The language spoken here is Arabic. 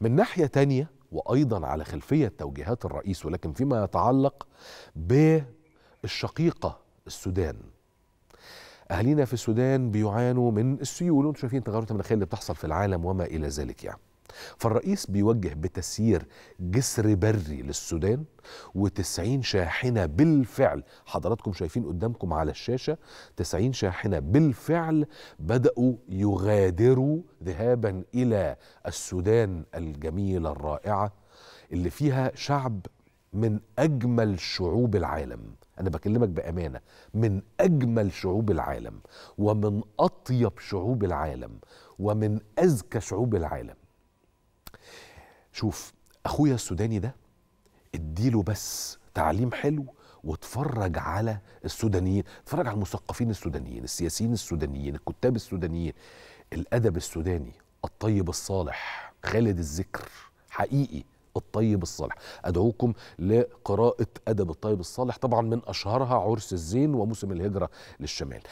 من ناحية تانية وأيضا على خلفية توجيهات الرئيس ولكن فيما يتعلق بالشقيقة السودان أهلينا في السودان بيعانوا من السيول وانتم شايفين تغيرات المناخية اللي بتحصل في العالم وما إلى ذلك يعني فالرئيس بيوجه بتسيير جسر بري للسودان و90 شاحنه بالفعل حضراتكم شايفين قدامكم على الشاشه 90 شاحنه بالفعل بداوا يغادروا ذهابا الى السودان الجميله الرائعه اللي فيها شعب من اجمل شعوب العالم انا بكلمك بامانه من اجمل شعوب العالم ومن اطيب شعوب العالم ومن اذكى شعوب العالم شوف اخويا السوداني ده اديله بس تعليم حلو واتفرج على السودانيين اتفرج على المثقفين السودانيين السياسيين السودانيين الكتاب السودانيين الادب السوداني الطيب الصالح خالد الذكر حقيقي الطيب الصالح أدعوكم لقراءة أدب الطيب الصالح طبعا من أشهرها عرس الزين وموسم الهجرة للشمال